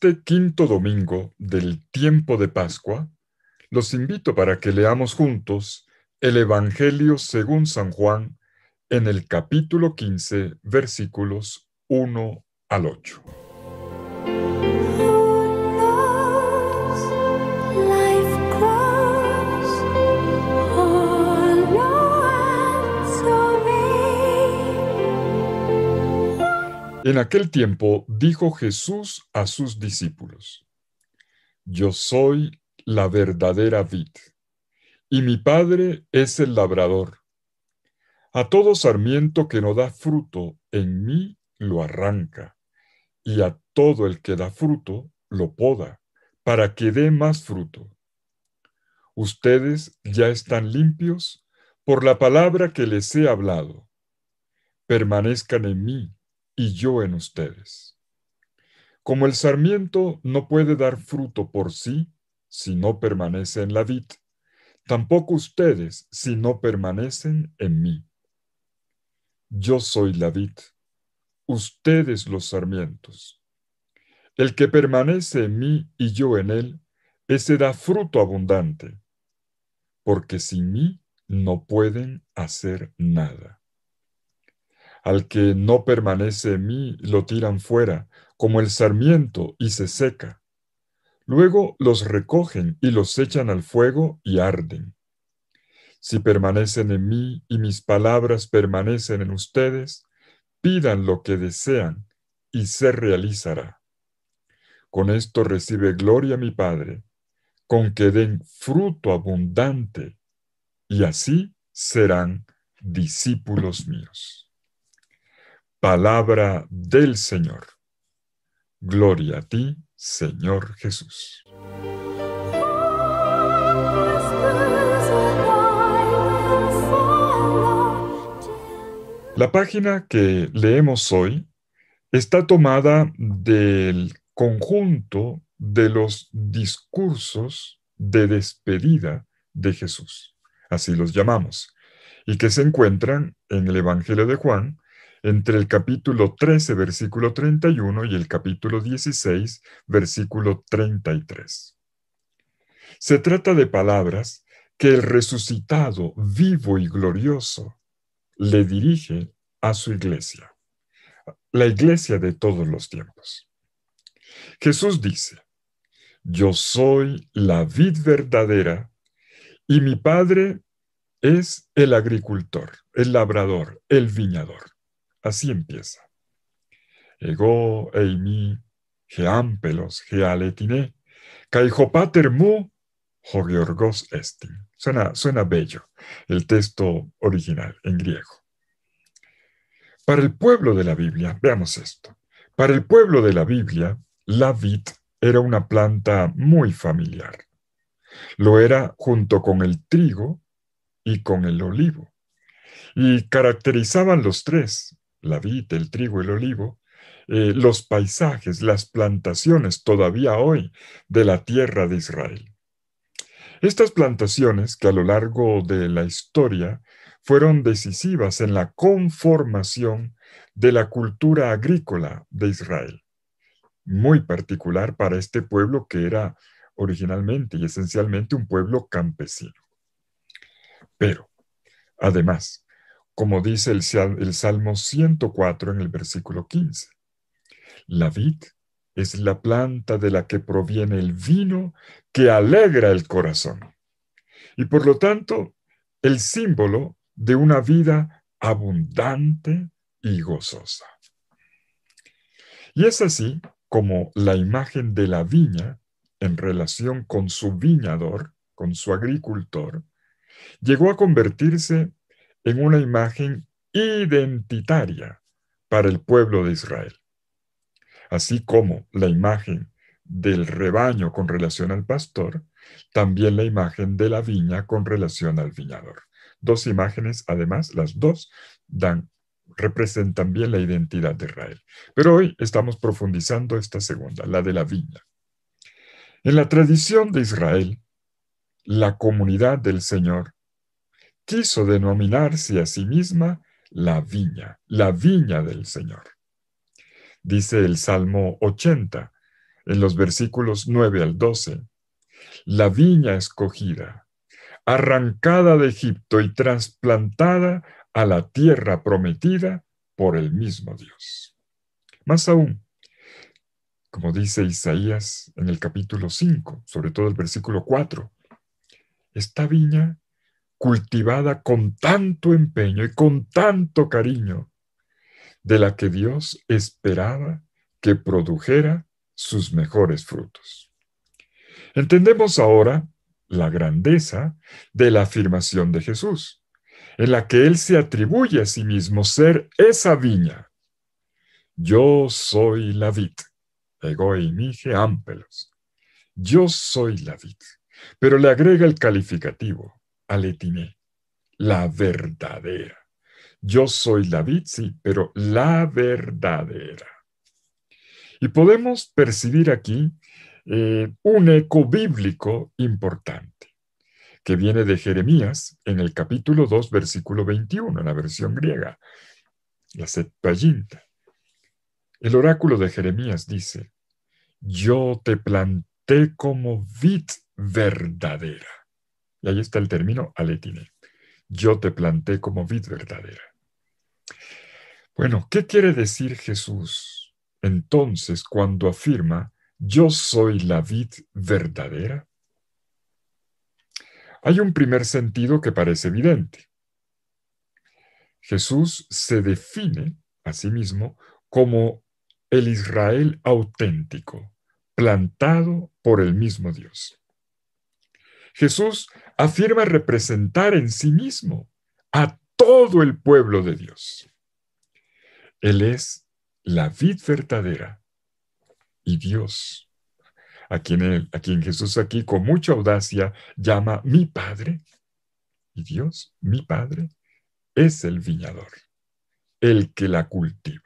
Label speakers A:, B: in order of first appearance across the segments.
A: este quinto domingo del tiempo de Pascua, los invito para que leamos juntos el Evangelio según San Juan en el capítulo 15, versículos 1 al 8. En aquel tiempo dijo Jesús a sus discípulos, Yo soy la verdadera vid, y mi Padre es el labrador. A todo sarmiento que no da fruto en mí lo arranca, y a todo el que da fruto lo poda, para que dé más fruto. Ustedes ya están limpios por la palabra que les he hablado. Permanezcan en mí y yo en ustedes. Como el sarmiento no puede dar fruto por sí si no permanece en la vid, tampoco ustedes si no permanecen en mí. Yo soy la vid, ustedes los sarmientos. El que permanece en mí y yo en él, ese da fruto abundante, porque sin mí no pueden hacer nada. Al que no permanece en mí, lo tiran fuera, como el sarmiento, y se seca. Luego los recogen y los echan al fuego y arden. Si permanecen en mí y mis palabras permanecen en ustedes, pidan lo que desean y se realizará. Con esto recibe gloria mi Padre, con que den fruto abundante, y así serán discípulos míos. Palabra del Señor. Gloria a ti, Señor Jesús. La página que leemos hoy está tomada del conjunto de los discursos de despedida de Jesús, así los llamamos, y que se encuentran en el Evangelio de Juan, entre el capítulo 13, versículo 31 y el capítulo 16, versículo 33. Se trata de palabras que el resucitado vivo y glorioso le dirige a su iglesia, la iglesia de todos los tiempos. Jesús dice, yo soy la vid verdadera y mi Padre es el agricultor, el labrador, el viñador. Así empieza. Ego eimi geampelos gealetine caijopater mu jogiorgos estin. Suena, suena bello el texto original en griego. Para el pueblo de la Biblia, veamos esto. Para el pueblo de la Biblia, la vid era una planta muy familiar. Lo era junto con el trigo y con el olivo. Y caracterizaban los tres la vid, el trigo, el olivo, eh, los paisajes, las plantaciones todavía hoy de la tierra de Israel. Estas plantaciones que a lo largo de la historia fueron decisivas en la conformación de la cultura agrícola de Israel, muy particular para este pueblo que era originalmente y esencialmente un pueblo campesino. Pero, además, como dice el, Salmo 104 en el versículo 15. La vid es la planta de la que proviene el vino que alegra el corazón. Y por lo tanto, el símbolo de una vida abundante y gozosa. Y es así como la imagen de la viña, en relación con su viñador, con su agricultor, llegó a convertirse en una imagen identitaria para el pueblo de Israel, así como la imagen del rebaño con relación al pastor, también la imagen de la viña con relación al viñador. Dos imágenes, además, las dos dan, representan bien la identidad de Israel. Pero hoy estamos profundizando esta segunda, la de la viña. En la tradición de Israel, la comunidad del Señor quiso denominarse a sí misma la viña, la viña del Señor. Dice el Salmo 80, en los versículos 9 al 12, la viña escogida, arrancada de Egipto y trasplantada a la tierra prometida por el mismo Dios. Más aún, como dice Isaías en el capítulo 5, sobre todo el versículo 4, esta viña cultivada con tanto empeño y con tanto cariño, de la que Dios esperaba que produjera sus mejores frutos. Entendemos ahora la grandeza de la afirmación de Jesús, en la que Él se atribuye a sí mismo ser esa viña. Yo soy la vid, ego mije ampelos. Yo soy la vid, pero le agrega el calificativo. Aletiné, la verdadera. Yo soy la vid, sí, pero la verdadera. Y podemos percibir aquí eh, un eco bíblico importante, que viene de Jeremías en el capítulo 2, versículo 21, en la versión griega, la Septuaginta. El oráculo de Jeremías dice, yo te planté como vid verdadera y ahí está el término aletine. Yo te planté como vid verdadera. Bueno, ¿qué quiere decir Jesús entonces cuando afirma yo soy la vid verdadera? Hay un primer sentido que parece evidente. Jesús se define a sí mismo como el Israel auténtico, plantado por el mismo Dios. Jesús afirma representar en sí mismo a todo el pueblo de Dios. Él es la vid verdadera y Dios, a quien, a Jesús aquí con mucha audacia llama mi Padre. Y Dios, mi Padre, es el viñador, el que la cultiva.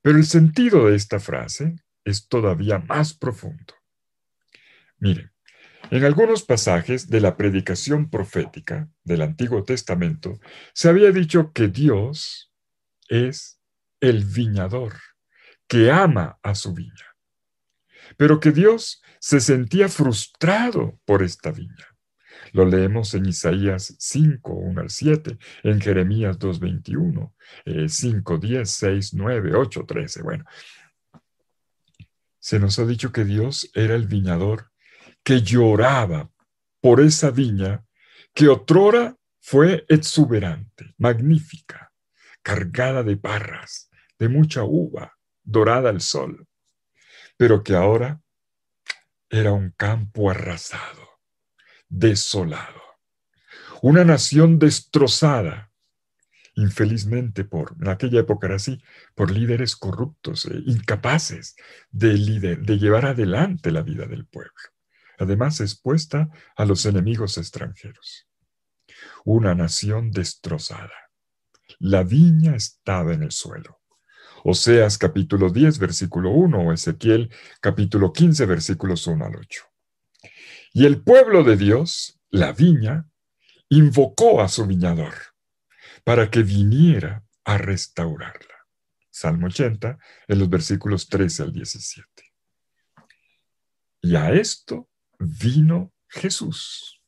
A: Pero el sentido de esta frase es todavía más profundo. Miren, en algunos pasajes de la predicación profética del Antiguo Testamento se había dicho que Dios es el viñador, que ama a su viña, pero que Dios se sentía frustrado por esta viña. Lo leemos en Isaías 5, 1 al 7, en Jeremías 2, 21, 5, 10, 6, 9, 8, 13. Bueno, se nos ha dicho que Dios era el viñador que lloraba por esa viña que otrora fue exuberante, magnífica, cargada de parras, de mucha uva, dorada al sol, pero que ahora era un campo arrasado, desolado, una nación destrozada, infelizmente por, en aquella época era así, por líderes corruptos, eh, incapaces de, de llevar adelante la vida del pueblo además expuesta a los enemigos extranjeros. Una nación destrozada. La viña estaba en el suelo. Oseas capítulo 10, versículo 1 o Ezequiel capítulo 15, versículos 1 al 8. Y el pueblo de Dios, la viña, invocó a su viñador para que viniera a restaurarla. Salmo 80, en los versículos 13 al 17. Y a esto vino Jesús.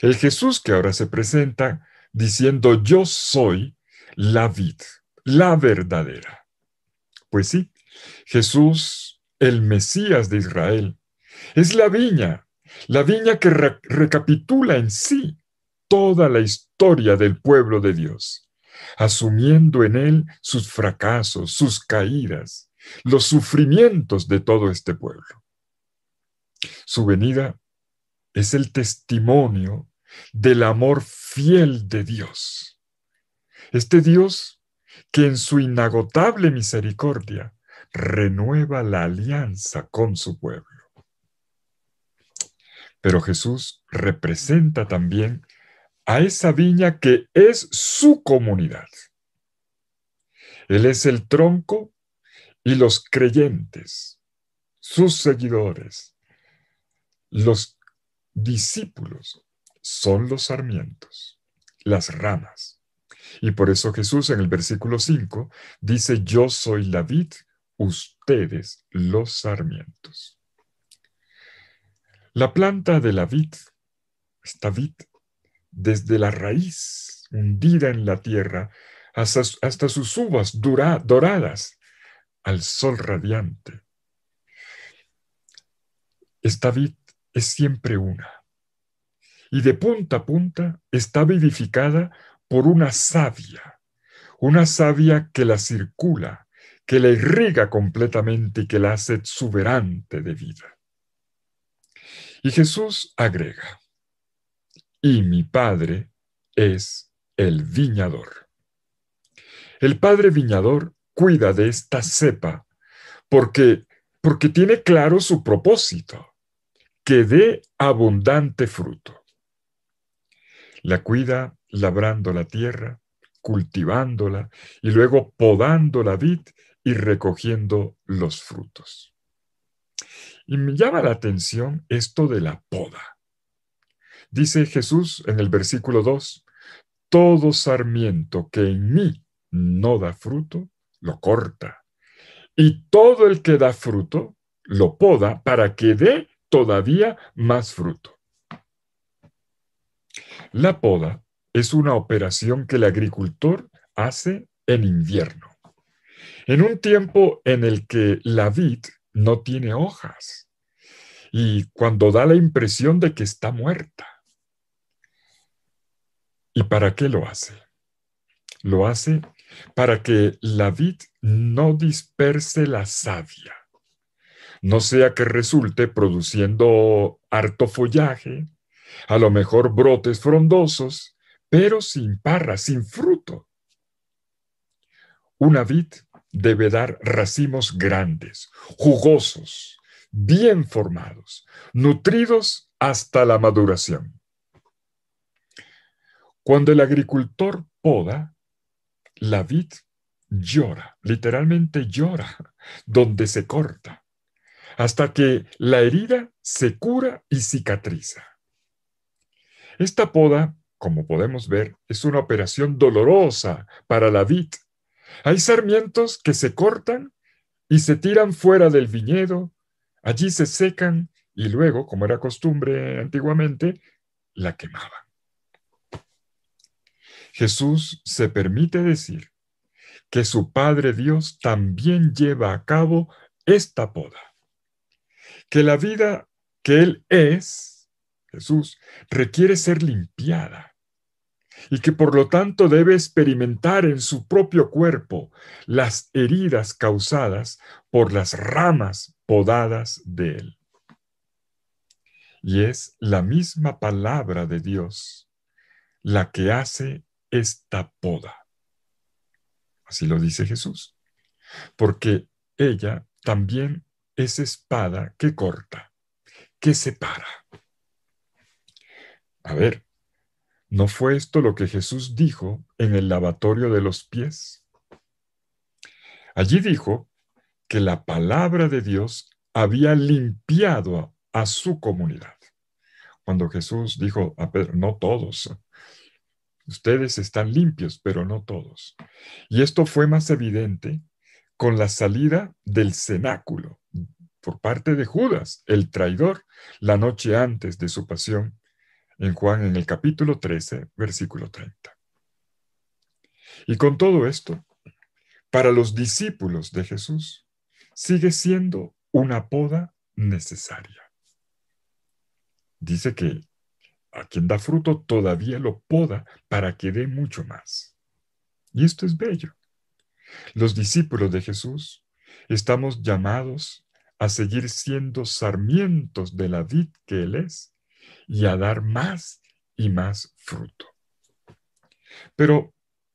A: El Jesús que ahora se presenta diciendo, yo soy la vid, la verdadera. Pues sí, Jesús, el Mesías de Israel, es la viña, la viña que recapitula en sí toda la historia del pueblo de Dios, asumiendo en él sus fracasos, sus caídas, los sufrimientos de todo este pueblo. Su venida es el testimonio del amor fiel de Dios. Este Dios que en su inagotable misericordia renueva la alianza con su pueblo. Pero Jesús representa también a esa viña que es su comunidad. Él es el tronco y los creyentes, sus seguidores, los discípulos son los sarmientos, las ramas. Y por eso Jesús en el versículo 5 dice, yo soy la vid, ustedes los sarmientos. La planta de la vid, esta vid, desde la raíz hundida en la tierra hasta, sus uvas doradas al sol radiante. Esta vid es siempre una. Y de punta a punta está vivificada por una savia, una savia que la circula, que la irriga completamente y que la hace exuberante de vida. Y Jesús agrega, y mi Padre es el viñador. El Padre viñador cuida de esta cepa porque, porque tiene claro su propósito que dé abundante fruto. La cuida labrando la tierra, cultivándola y luego podando la vid y recogiendo los frutos. Y me llama la atención esto de la poda. Dice Jesús en el versículo 2, todo sarmiento que en mí no da fruto, lo corta. Y todo el que da fruto, lo poda para que dé todavía más fruto. La poda es una operación que el agricultor hace en invierno, en un tiempo en el que la vid no tiene hojas y cuando da la impresión de que está muerta. ¿Y para qué lo hace? Lo hace para que la vid no disperse la savia no sea que resulte produciendo harto follaje, a lo mejor brotes frondosos, pero sin parra, sin fruto. Una vid debe dar racimos grandes, jugosos, bien formados, nutridos hasta la maduración. Cuando el agricultor poda, la vid llora, literalmente llora, donde se corta hasta que la herida se cura y cicatriza. Esta poda, como podemos ver, es una operación dolorosa para la vid. Hay sarmientos que se cortan y se tiran fuera del viñedo, allí se secan y luego, como era costumbre antiguamente, la quemaban. Jesús se permite decir que su Padre Dios también lleva a cabo esta poda que la vida que Él es, Jesús, requiere ser limpiada y que por lo tanto debe experimentar en su propio cuerpo las heridas causadas por las ramas podadas de Él. Y es la misma palabra de Dios la que hace esta poda. Así lo dice Jesús, porque ella también es espada que corta, que separa. A ver, ¿no fue esto lo que Jesús dijo en el lavatorio de los pies? Allí dijo que la palabra de Dios había limpiado a, a su comunidad. Cuando Jesús dijo a Pedro, no todos, ustedes están limpios, pero no todos. Y esto fue más evidente con la salida del cenáculo por parte de Judas, el traidor, la noche antes de su pasión, en Juan en el capítulo 13, versículo 30. Y con todo esto, para los discípulos de Jesús, sigue siendo una poda necesaria. Dice que a quien da fruto todavía lo poda para que dé mucho más. Y esto es bello. Los discípulos de Jesús estamos llamados a seguir siendo sarmientos de la vid que Él es y a dar más y más fruto. Pero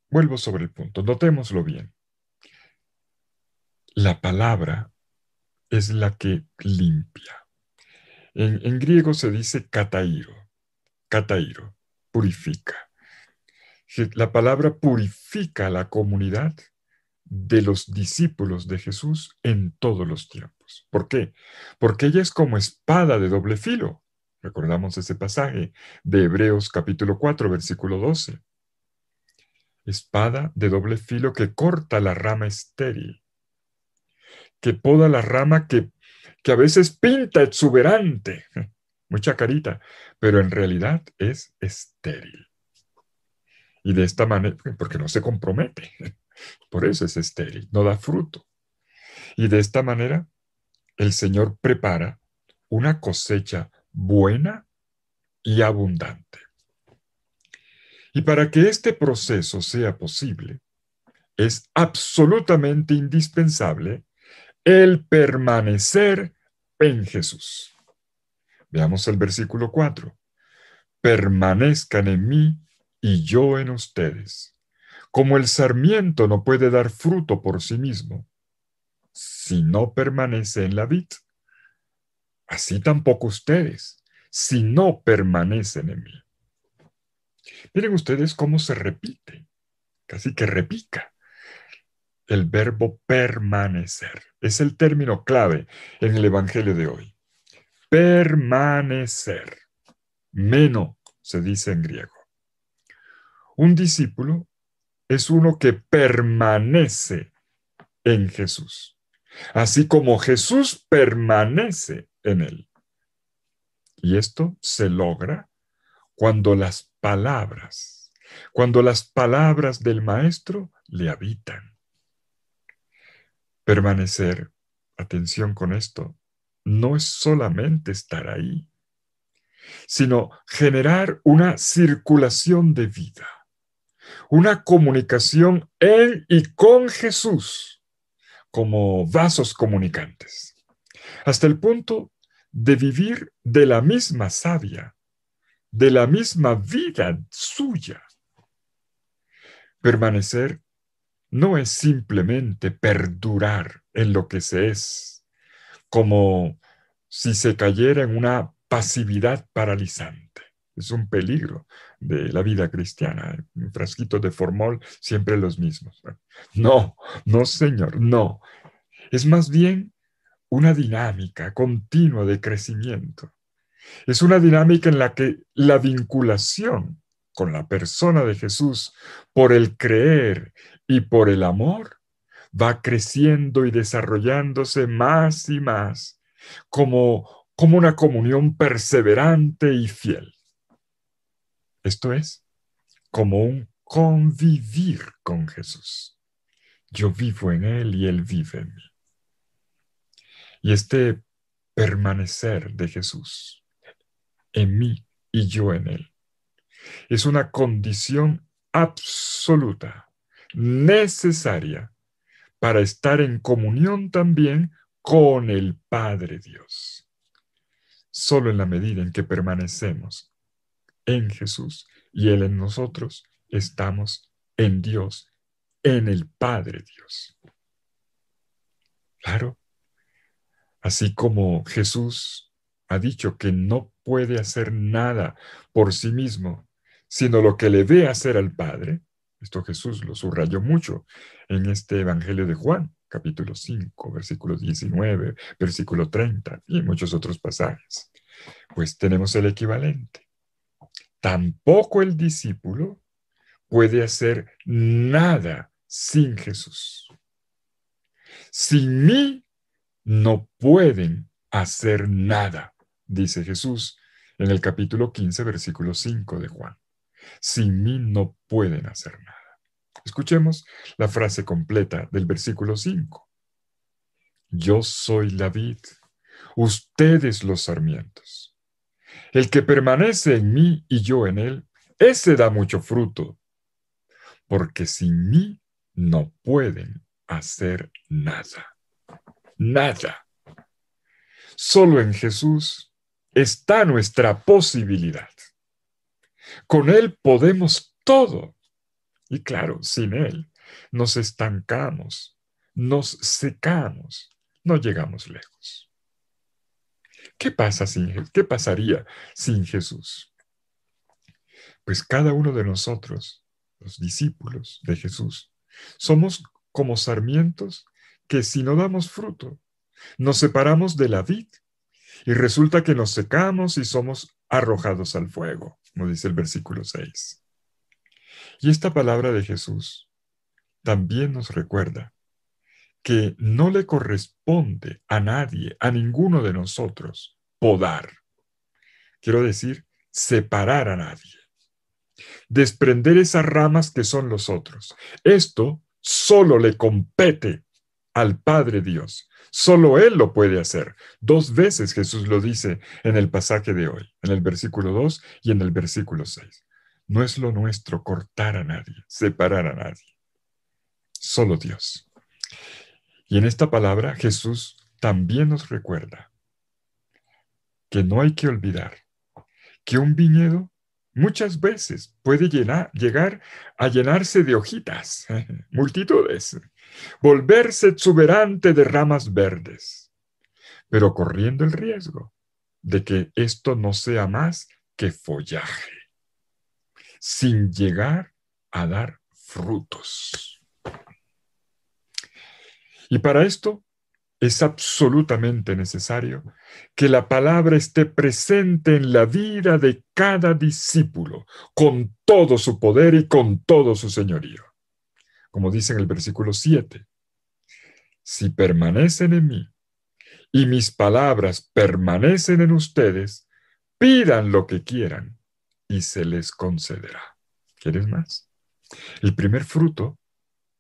A: vuelvo sobre el punto, notémoslo bien. La palabra es la que limpia. En, griego se dice katairo, katairo, purifica. La palabra purifica a la comunidad de los discípulos de Jesús en todos los tiempos. ¿Por qué? Porque ella es como espada de doble filo. Recordamos ese pasaje de Hebreos capítulo 4, versículo 12. Espada de doble filo que corta la rama estéril, que poda la rama que, que a veces pinta exuberante, mucha carita, pero en realidad es estéril. Y de esta manera, porque no se compromete por eso es estéril, no da fruto. Y de esta manera, el Señor prepara una cosecha buena y abundante. Y para que este proceso sea posible, es absolutamente indispensable el permanecer en Jesús. Veamos el versículo 4. Permanezcan en mí y yo en ustedes como el sarmiento no puede dar fruto por sí mismo, si no permanece en la vid. Así tampoco ustedes, si no permanecen en mí. Miren ustedes cómo se repite, casi que repica el verbo permanecer. Es el término clave en el Evangelio de hoy. Permanecer. Meno se dice en griego. Un discípulo es uno que permanece en Jesús, así como Jesús permanece en él. Y esto se logra cuando las palabras, cuando las palabras del Maestro le habitan. Permanecer, atención con esto, no es solamente estar ahí, sino generar una circulación de vida una comunicación en y con Jesús como vasos comunicantes, hasta el punto de vivir de la misma savia, de la misma vida suya. Permanecer no es simplemente perdurar en lo que se es, como si se cayera en una pasividad paralizante es un peligro de la vida cristiana. un frasquito de formol, siempre los mismos. No, no, señor, no. Es más bien una dinámica continua de crecimiento. Es una dinámica en la que la vinculación con la persona de Jesús por el creer y por el amor va creciendo y desarrollándose más y más como, como una comunión perseverante y fiel. Esto es, como un convivir con Jesús. Yo vivo en Él y Él vive en mí. Y este permanecer de Jesús en mí y yo en Él es una condición absoluta, necesaria para estar en comunión también con el Padre Dios. Solo en la medida en que permanecemos en Jesús y Él en nosotros, estamos en Dios, en el Padre Dios. Claro, así como Jesús ha dicho que no puede hacer nada por sí mismo, sino lo que le ve hacer al Padre, esto Jesús lo subrayó mucho en este Evangelio de Juan, capítulo 5, versículo 19, versículo 30 y muchos otros pasajes. Pues tenemos el equivalente. Tampoco el discípulo puede hacer nada sin Jesús. Sin mí no pueden hacer nada, dice Jesús en el capítulo 15, versículo 5 de Juan. Sin mí no pueden hacer nada. Escuchemos la frase completa del versículo 5. Yo soy la vid, ustedes los sarmientos. El que permanece en mí y yo en él, ese da mucho fruto, porque sin mí no pueden hacer nada, nada. Solo en Jesús está nuestra posibilidad. Con Él podemos todo. Y claro, sin Él nos estancamos, nos secamos, no llegamos lejos. ¿Qué pasa sin ¿Qué pasaría sin Jesús? Pues cada uno de nosotros, los discípulos de Jesús, somos como sarmientos que si no damos fruto, nos separamos de la vid y resulta que nos secamos y somos arrojados al fuego, como dice el versículo 6. Y esta palabra de Jesús también nos recuerda que no le corresponde a nadie, a ninguno de nosotros, podar. Quiero decir, separar a nadie. Desprender esas ramas que son los otros. Esto solo le compete al Padre Dios. Solo Él lo puede hacer. Dos veces Jesús lo dice en el pasaje de hoy, en el versículo 2 y en el versículo 6. No es lo nuestro cortar a nadie, separar a nadie. Solo Dios. Y en esta palabra Jesús también nos recuerda que no hay que olvidar que un viñedo muchas veces puede llegar a llenarse de hojitas, multitudes, volverse exuberante de ramas verdes, pero corriendo el riesgo de que esto no sea más que follaje, sin llegar a dar frutos. Y para esto es absolutamente necesario que la palabra esté presente en la vida de cada discípulo, con todo su poder y con todo su señorío. Como dice en el versículo 7, si permanecen en mí y mis palabras permanecen en ustedes, pidan lo que quieran y se les concederá. ¿Quieres más? El primer fruto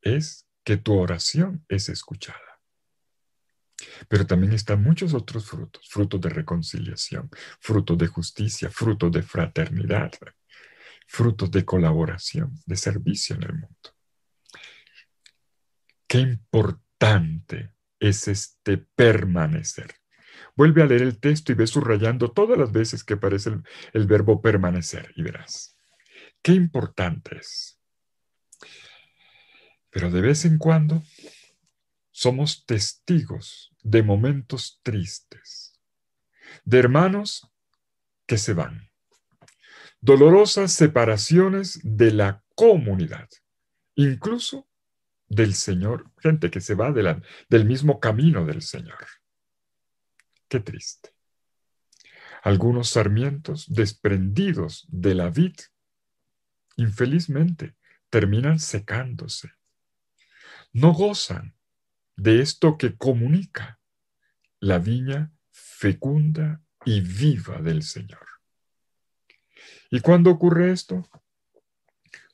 A: es que tu oración es escuchada. Pero también están muchos otros frutos, frutos de reconciliación, frutos de justicia, frutos de fraternidad, frutos de colaboración, de servicio en el mundo. Qué importante es este permanecer. Vuelve a leer el texto y ve subrayando todas las veces que aparece el, el verbo permanecer y verás. Qué importante es pero de vez en cuando somos testigos de momentos tristes, de hermanos que se van, dolorosas separaciones de la comunidad, incluso del Señor, gente que se va del mismo camino del Señor. Qué triste. Algunos sarmientos desprendidos de la vid, infelizmente, terminan secándose no gozan de esto que comunica la viña fecunda y viva del Señor. ¿Y cuándo ocurre esto?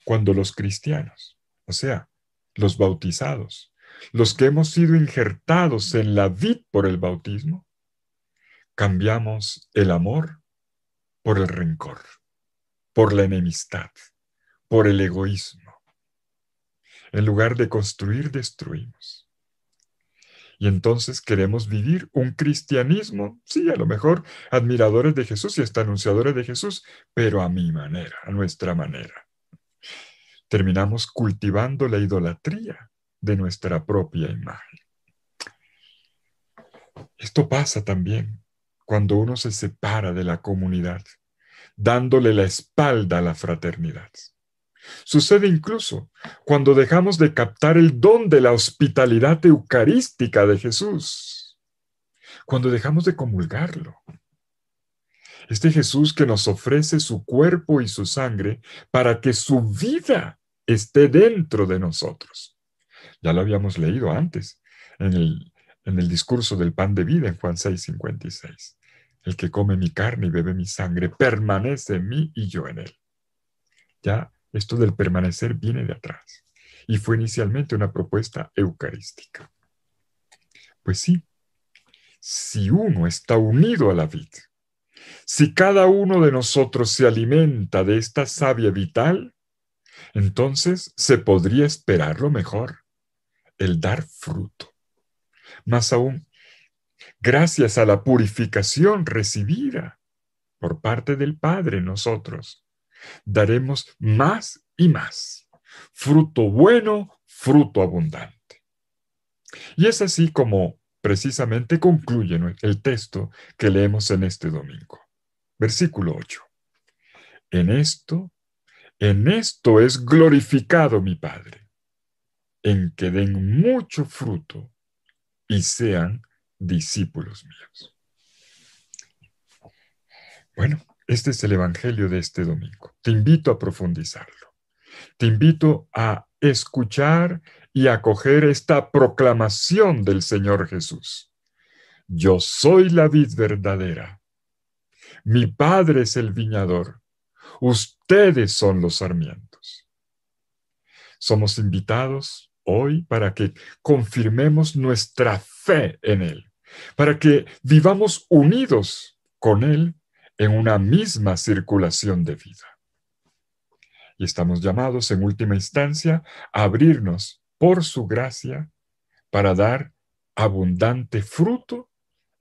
A: Cuando los cristianos, o sea, los bautizados, los que hemos sido injertados en la vid por el bautismo, cambiamos el amor por el rencor, por la enemistad, por el egoísmo, en lugar de construir, destruimos. Y entonces queremos vivir un cristianismo, sí, a lo mejor admiradores de Jesús y hasta anunciadores de Jesús, pero a mi manera, a nuestra manera. Terminamos cultivando la idolatría de nuestra propia imagen. Esto pasa también cuando uno se separa de la comunidad, dándole la espalda a la fraternidad. Sucede incluso cuando dejamos de captar el don de la hospitalidad eucarística de Jesús, cuando dejamos de comulgarlo. Este Jesús que nos ofrece su cuerpo y su sangre para que su vida esté dentro de nosotros. Ya lo habíamos leído antes en el, discurso del pan de vida en Juan 6:56. El que come mi carne y bebe mi sangre permanece en mí y yo en él. Ya esto del permanecer viene de atrás y fue inicialmente una propuesta eucarística. Pues sí, si uno está unido a la vida, si cada uno de nosotros se alimenta de esta savia vital, entonces se podría esperar lo mejor, el dar fruto. Más aún, gracias a la purificación recibida por parte del Padre nosotros, daremos más y más. Fruto bueno, fruto abundante. Y es así como precisamente concluye el texto que leemos en este domingo. Versículo 8. En esto, en esto es glorificado mi Padre, en que den mucho fruto y sean discípulos míos. Bueno, este es el Evangelio de este domingo. Te invito a profundizarlo. Te invito a escuchar y acoger esta proclamación del Señor Jesús. Yo soy la vid verdadera. Mi Padre es el viñador. Ustedes son los sarmientos. Somos invitados hoy para que confirmemos nuestra fe en Él, para que vivamos unidos con Él en una misma circulación de vida. Y estamos llamados en última instancia a abrirnos por su gracia para dar abundante fruto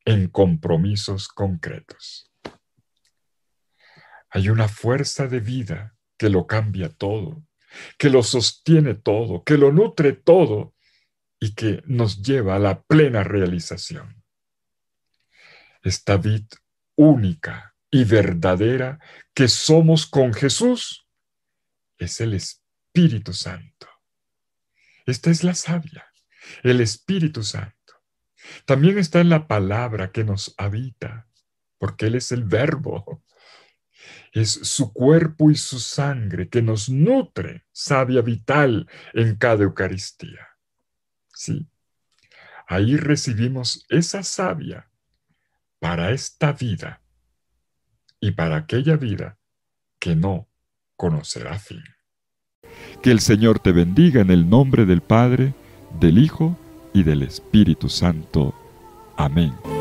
A: en compromisos concretos. Hay una fuerza de vida que lo cambia todo, que lo sostiene todo, que lo nutre todo y que nos lleva a la plena realización. Esta vid única y verdadera que somos con Jesús es el Espíritu Santo. Esta es la savia, el Espíritu Santo. También está en la palabra que nos habita, porque Él es el verbo. Es su cuerpo y su sangre que nos nutre, savia vital en cada Eucaristía. Sí, ahí recibimos esa savia para esta vida y para aquella vida que no conocerá fin. Que el Señor te bendiga en el nombre del Padre, del Hijo y del Espíritu Santo. Amén.